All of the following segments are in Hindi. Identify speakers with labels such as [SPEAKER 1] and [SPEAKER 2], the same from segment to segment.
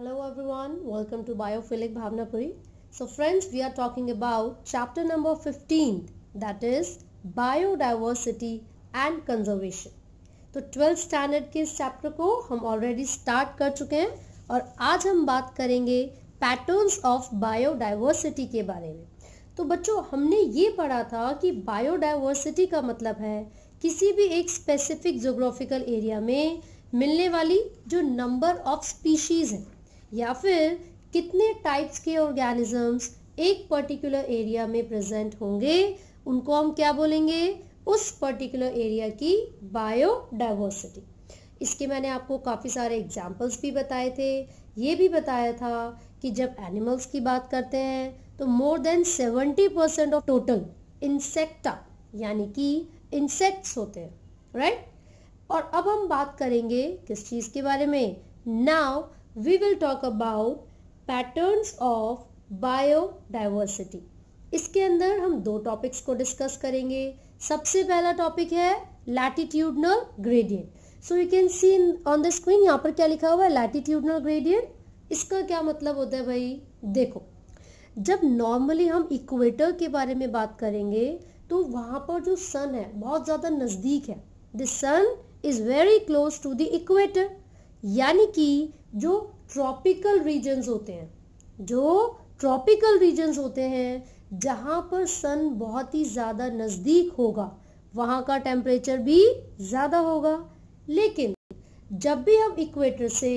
[SPEAKER 1] Hello everyone, welcome to Biophilic Bhavnapuri. So friends, we are talking about chapter number 15 that is Biodiversity and Conservation. तो ट्वेल्थ स्टैंडर्ड के इस चैप्टर को हम ऑलरेडी स्टार्ट कर चुके हैं और आज हम बात करेंगे पैटर्न्स ऑफ बायोडाइवर्सिटी के बारे में तो बच्चों हमने ये पढ़ा था कि बायोडाइवर्सिटी का मतलब है किसी भी एक स्पेसिफिक जोग्राफिकल एरिया में मिलने वाली जो नंबर ऑफ स्पीशीज़ हैं या फिर कितने टाइप्स के ऑर्गेनिजम्स एक पर्टिकुलर एरिया में प्रेजेंट होंगे उनको हम क्या बोलेंगे उस पर्टिकुलर एरिया की बायोडाइवर्सिटी इसके मैंने आपको काफ़ी सारे एग्जाम्पल्स भी बताए थे ये भी बताया था कि जब एनिमल्स की बात करते हैं तो more than seventy percent of total insecta यानी कि इंसेक्ट्स होते हैं राइट right? और अब हम बात करेंगे किस चीज़ के बारे में नाव we will talk about patterns of biodiversity. इसके अंदर हम दो टॉपिक्स को डिस्कस करेंगे सबसे पहला टॉपिक है latitudinal gradient so you can see on the screen यहाँ पर क्या लिखा हुआ है लैटिट्यूडनल ग्रेडियंट इसका क्या मतलब होता है भाई देखो जब नॉर्मली हम इक्वेटर के बारे में बात करेंगे तो वहाँ पर जो सन है बहुत ज़्यादा नज़दीक है the sun is very close to the equator यानी कि जो ट्रॉपिकल रीजन्स होते हैं जो ट्रॉपिकल रीजन्स होते हैं जहाँ पर सन बहुत ही ज़्यादा नज़दीक होगा वहाँ का टेम्परेचर भी ज़्यादा होगा लेकिन जब भी हम इक्वेटर से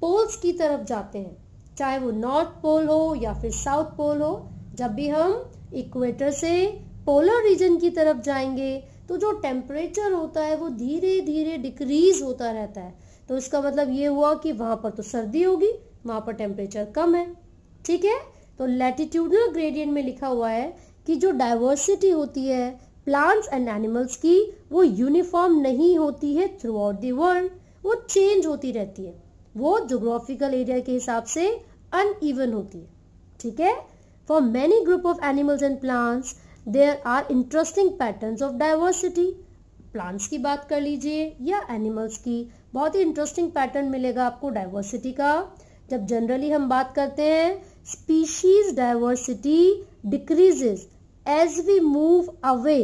[SPEAKER 1] पोल्स की तरफ जाते हैं चाहे वो नॉर्थ पोल हो या फिर साउथ पोल हो जब भी हम इक्वेटर से पोलर रीजन की तरफ जाएंगे तो जो टेम्परेचर होता है वो धीरे धीरे डिक्रीज होता रहता है तो इसका मतलब ये हुआ कि वहाँ पर तो सर्दी होगी वहाँ पर टेम्परेचर कम है ठीक है तो लेटिट्यूडनल ग्रेडियंट में लिखा हुआ है कि जो डाइवर्सिटी होती है प्लांट्स एंड एनिमल्स की वो यूनिफॉर्म नहीं होती है थ्रू आउट दी वर्ल्ड वो चेंज होती रहती है वो जोग्राफिकल एरिया के हिसाब से अनइवन होती है ठीक है for many group of animals and plants there are interesting patterns of diversity plants की बात कर लीजिए या एनिमल्स की बहुत ही इंटरेस्टिंग पैटर्न मिलेगा आपको डाइवर्सिटी का जब जनरली हम बात करते हैं species diversity decreases as we move away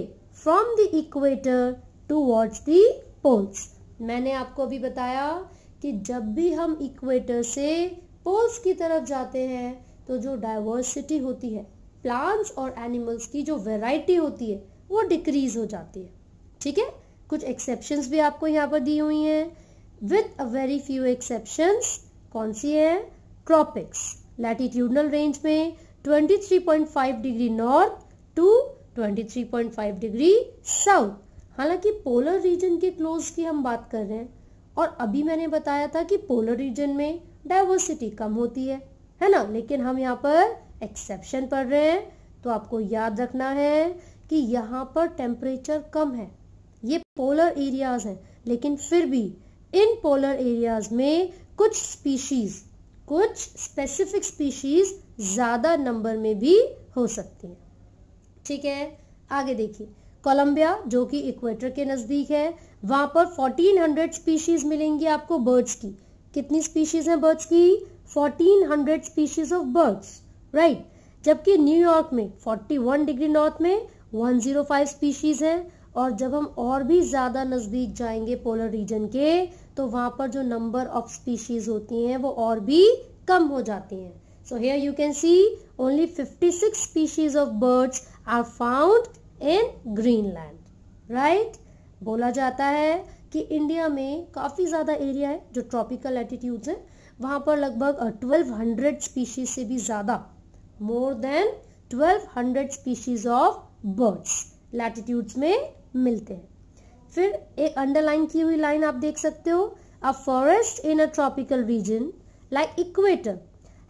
[SPEAKER 1] from the equator towards the poles मैंने आपको अभी बताया कि जब भी हम इक्वेटर से पोल्स की तरफ जाते हैं तो जो डाइवर्सिटी होती है प्लांट्स और एनिमल्स की जो वेराइटी होती है वो डिक्रीज हो जाती है ठीक है कुछ एक्सेप्शंस भी आपको यहाँ पर दी हुई हैं with a very few exceptions कौन सी है ट्रॉपिक्स लैटिट्यूडनल रेंज में 23.5 degree north to 23.5 degree south हालांकि पोलर रीजन के क्लोज की हम बात कर रहे हैं और अभी मैंने बताया था कि पोलर रीजन में डाइवर्सिटी कम होती है है ना लेकिन हम यहाँ पर एक्सेप्शन पढ़ रहे हैं तो आपको याद रखना है कि यहाँ पर टेम्परेचर कम है ये पोलर एरियाज हैं लेकिन फिर भी इन पोलर एरियाज में कुछ स्पीशीज कुछ स्पेसिफिक स्पीशीज ज़्यादा नंबर में भी हो सकती हैं ठीक है आगे देखिए कोलंबिया जो कि इक्वेटर के नज़दीक है वहां पर 1400 स्पीशीज़ मिलेंगी आपको बर्ड्स की कितनी स्पीशीज़ हैं बर्ड्स की 1400 स्पीशीज़ ऑफ बर्ड्स राइट जबकि न्यूयॉर्क में 41 डिग्री नॉर्थ में 105 स्पीशीज़ हैं और जब हम और भी ज़्यादा नज़दीक जाएंगे पोलर रीजन के तो वहाँ पर जो नंबर ऑफ स्पीशीज़ होती हैं वो और भी कम हो जाती हैं you can see only fifty six 56 of birds are found in Greenland right बोला जाता है कि इंडिया में काफ़ी ज़्यादा एरिया है जो ट्रॉपिकल एटीट्यूड्स हैं वहाँ पर लगभग 1200 स्पीशीज से भी ज़्यादा more than 1200 species of birds latitudes में मिलते हैं फिर एक अंडरलाइन की हुई लाइन आप देख सकते हो a forest in a tropical region like equator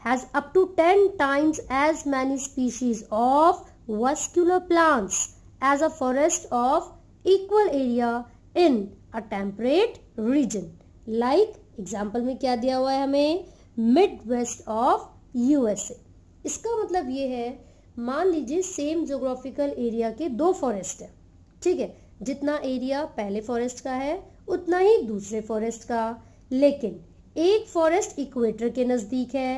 [SPEAKER 1] has up to ten times as many species of vascular plants as a forest of equal area in a temperate region like example में क्या दिया हुआ है हमें मिड वेस्ट ऑफ यूएसए इसका मतलब ये है मान लीजिए सेम जोग्राफिकल एरिया के दो फॉरेस्ट हैं ठीक है जितना एरिया पहले फॉरेस्ट का है उतना ही दूसरे फॉरेस्ट का लेकिन एक फॉरेस्ट इक्वेटर के नज़दीक है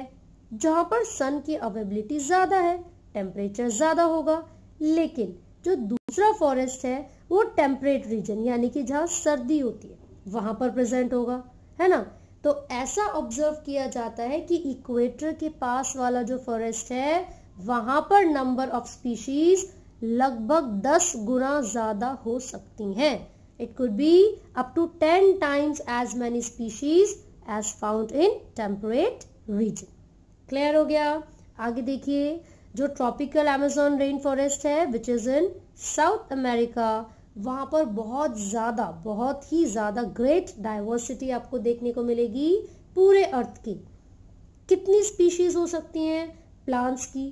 [SPEAKER 1] जहाँ पर सन की अवेबिलिटी ज़्यादा है टेम्परेचर ज़्यादा होगा लेकिन जो दूसरा फॉरेस्ट है वो टेम्परेट रीजन यानी कि जहाँ सर्दी होती है वहाँ पर प्रेजेंट होगा है ना तो ऐसा ऑब्जर्व किया जाता है कि इक्वेटर के पास वाला जो फॉरेस्ट है वहाँ पर नंबर ऑफ स्पीशीज़ लगभग दस गुना ज़्यादा हो सकती हैं it could be up to ten times as many species as found in temperate region clear हो गया आगे देखिए जो ट्रॉपिकल एमेजोन रेन फॉरेस्ट है which is in South America वहां पर बहुत ज़्यादा बहुत ही ज़्यादा ग्रेट डाइवर्सिटी आपको देखने को मिलेगी पूरे अर्थ की कितनी स्पीशीज हो सकती हैं प्लांट्स की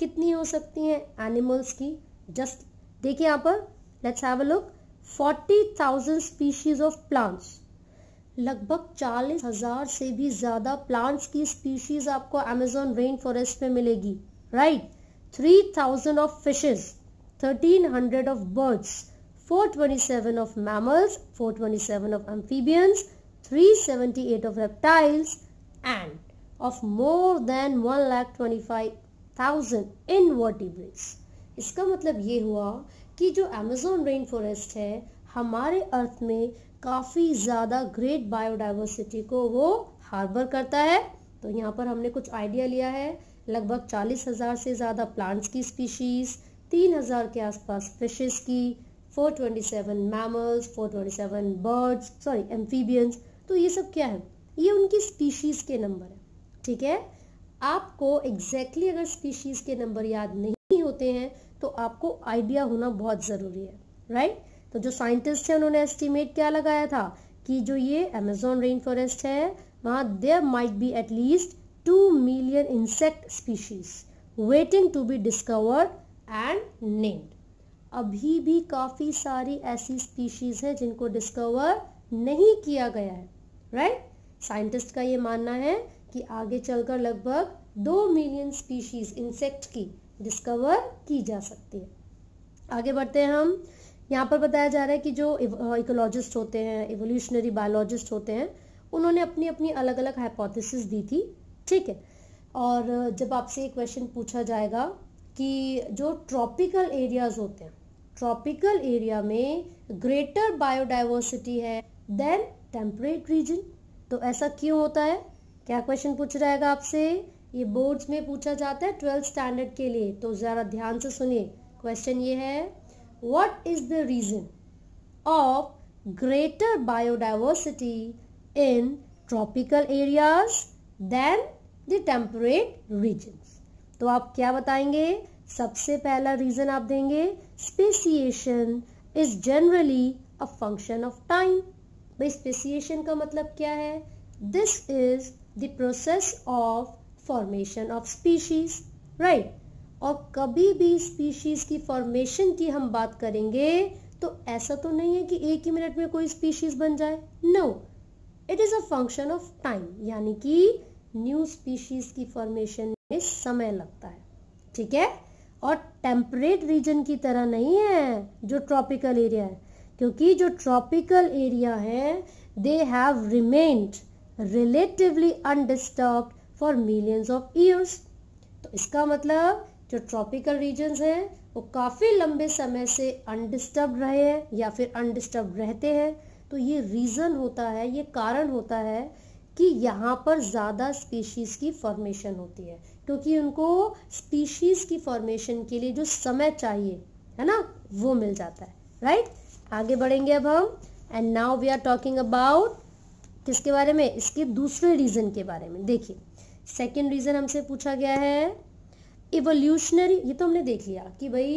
[SPEAKER 1] कितनी हो सकती हैं एनिमल्स की जस्ट देखिए यहाँ पर let's have a look forty thousand species of plants लगभग चालीस हजार से भी ज्यादा प्लांट्स की स्पीशीज आपको अमेजोन रेन फॉरेस्ट में मिलेगी right three thousand of fishes thirteen hundred of birds four twenty 427 of mammals, 427 of and of more than lakh twenty five thousand in invertebrates. इसका मतलब ये हुआ कि जो अमेज़ोन रेन फॉरेस्ट है हमारे अर्थ में काफ़ी ज़्यादा ग्रेट बायोडाइवर्सिटी को वो हार्बर करता है तो यहाँ पर हमने कुछ आइडिया लिया है लगभग चालीस हज़ार से ज़्यादा प्लांट्स की स्पीशीज़ तीन हज़ार के आसपास फिशेस की 427 मैमल्स 427 बर्ड्स सॉरी एम्फीबियंस तो ये सब क्या है ये उनकी स्पीशीज़ के नंबर है ठीक है आपको एग्जैक्टली exactly अगर स्पीशीज़ के नंबर याद नहीं होते हैं तो आपको आइडिया होना बहुत ज़रूरी है राइट तो जो साइंटिस्ट है उन्होंने एस्टिमेट क्या लगाया था कि जो ये अमेजोन रेन फॉरेस्ट है वहाँ there might be at least two million insect species waiting to be discovered and named अभी भी काफ़ी सारी ऐसी स्पीशीज़ हैं जिनको डिस्कवर नहीं किया गया है राइट साइंटिस्ट का ये मानना है कि आगे चलकर लगभग दो मिलियन स्पीशीज़ इंसेक्ट की डिस्कवर की जा सकती है आगे बढ़ते हैं हम यहाँ पर बताया जा रहा है कि जो इकोलॉजिस्ट होते हैं इवोल्यूशनरी बायोलॉजिस्ट होते हैं उन्होंने अपनी अपनी अलग अलग हाइपोथेसिस दी थी ठीक है और जब आपसे एक क्वेश्चन पूछा जाएगा कि जो ट्रॉपिकल एरियाज होते हैं ट्रॉपिकल एरिया में ग्रेटर बायोडाइवर्सिटी है देन टेम्परेट रीजन तो ऐसा क्यों होता है क्या क्वेश्चन पूछ जाएगा आपसे ये बोर्ड्स में पूछा जाता है ट्वेल्थ स्टैंडर्ड के लिए तो ज़रा ध्यान से सुनिए क्वेश्चन ये है what is the reason of greater biodiversity in tropical areas than the temperate regions तो आप क्या बताएंगे सबसे पहला रीजन आप देंगे speciation is generally a function of time भाई स्पेसिएशन का मतलब क्या है this is the process of formation of species right और कभी भी स्पीशीज की फॉर्मेशन की हम बात करेंगे तो ऐसा तो नहीं है कि एक ही मिनट में कोई स्पीशीज बन जाए no it is a function of time यानी कि न्यू स्पीशीज की फॉर्मेशन में समय लगता है ठीक है और टेम्परेट रीजन की तरह नहीं है जो ट्रॉपिकल एरिया है क्योंकि जो ट्रॉपिकल एरिया है they have remained relatively undisturbed for millions of years तो इसका मतलब जो ट्रॉपिकल रीजन्स हैं वो काफ़ी लंबे समय से अनडिस्टर्ब रहे हैं या फिर अनडिस्टर्ब रहते हैं तो ये रीज़न होता है ये कारण होता है कि यहाँ पर ज़्यादा स्पीशीज़ की फॉर्मेशन होती है क्योंकि उनको स्पीशीज़ की फॉर्मेशन के लिए जो समय चाहिए है ना वो मिल जाता है राइट आगे बढ़ेंगे अब हम and now we are talking about किसके बारे में इसके दूसरे रीज़न के बारे में देखिए सेकेंड रीज़न हमसे पूछा गया है इवोल्यूशनरी ये तो हमने देख लिया कि भाई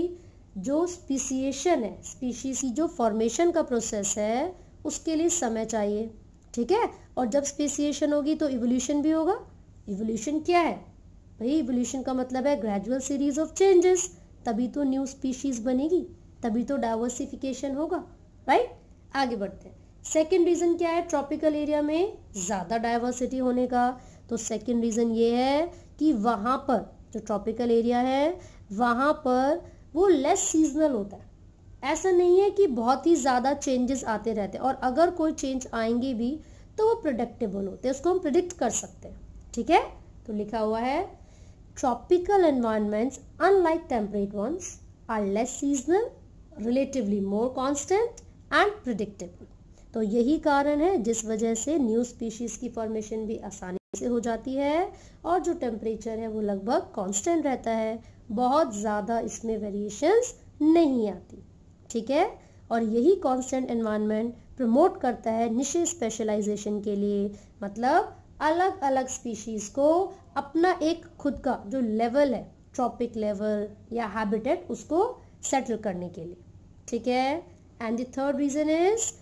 [SPEAKER 1] जो स्पीसीएशन है स्पीशीज की जो फॉर्मेशन का प्रोसेस है उसके लिए समय चाहिए ठीक है और जब स्पेसिएशन होगी तो इवोल्यूशन भी होगा इवोल्यूशन क्या है भाई इवोल्यूशन का मतलब है ग्रेजुअल सीरीज ऑफ चेंजेस तभी तो न्यू स्पीशीज बनेगी तभी तो डाइवर्सिफिकेशन होगा राइट आगे बढ़ते हैं सेकेंड रीज़न क्या है ट्रॉपिकल एरिया में ज़्यादा डाइवर्सिटी होने का तो सेकेंड रीज़न ये है कि वहाँ पर जो ट्रॉपिकल एरिया है वहाँ पर वो लेस सीजनल होता है ऐसा नहीं है कि बहुत ही ज़्यादा चेंजेस आते रहते हैं और अगर कोई चेंज आएंगे भी तो वो प्रडिक्टेबल होते हैं उसको हम प्रिडिक्ट कर सकते हैं ठीक है तो लिखा हुआ है tropical environments unlike temperate ones are less seasonal relatively more constant and predictable तो यही कारण है जिस वजह से न्यू स्पीशीज की फॉर्मेशन भी आसानी हो जाती है और जो टेम्परेचर है वो लगभग कांस्टेंट रहता है बहुत ज़्यादा इसमें वेरिएशंस नहीं आती ठीक है और यही कांस्टेंट एनवायरनमेंट प्रमोट करता है निशे स्पेशलाइजेशन के लिए मतलब अलग अलग स्पीशीज़ को अपना एक खुद का जो लेवल है ट्रॉपिक लेवल या हैबिटेट उसको सेटल करने के लिए ठीक है and the third reason is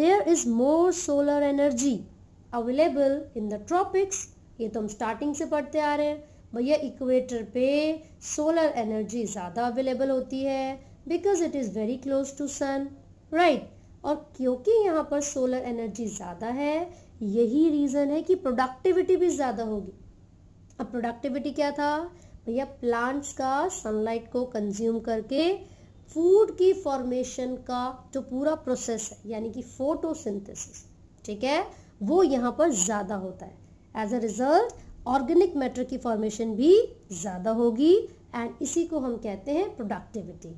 [SPEAKER 1] there is more solar energy available in the tropics ये तो हम स्टार्टिंग से पढ़ते आ रहे हैं भैया इक्वेटर पे सोलर एनर्जी ज़्यादा अवेलेबल होती है because it is very close to sun right और क्योंकि यहाँ पर सोलर एनर्जी ज़्यादा है यही रीज़न है कि प्रोडक्टिविटी भी ज़्यादा होगी अब प्रोडक्टिविटी क्या था भैया प्लांट्स का सनलाइट को कंज्यूम करके फूड की फॉर्मेशन का जो पूरा प्रोसेस है यानी कि फोटोसिंथेसिस ठीक है वो यहाँ पर ज़्यादा होता है as a result organic matter की फॉर्मेशन भी ज़्यादा होगी एंड इसी को हम कहते हैं प्रोडक्टिविटी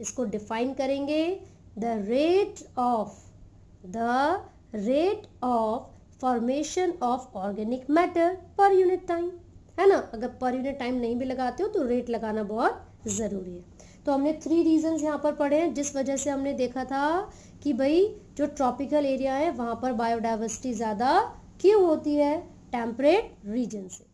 [SPEAKER 1] इसको डिफाइन करेंगे the rate of the rate of formation of organic matter per unit time है ना अगर पर यूनिट टाइम नहीं भी लगाते हो तो रेट लगाना बहुत ज़रूरी है तो हमने थ्री रीजंस यहाँ पर पढ़े हैं जिस वजह से हमने देखा था कि भाई जो ट्रॉपिकल एरिया है वहाँ पर बायोडाइवर्सिटी ज़्यादा क्यों होती है टेम्परेट रीजन से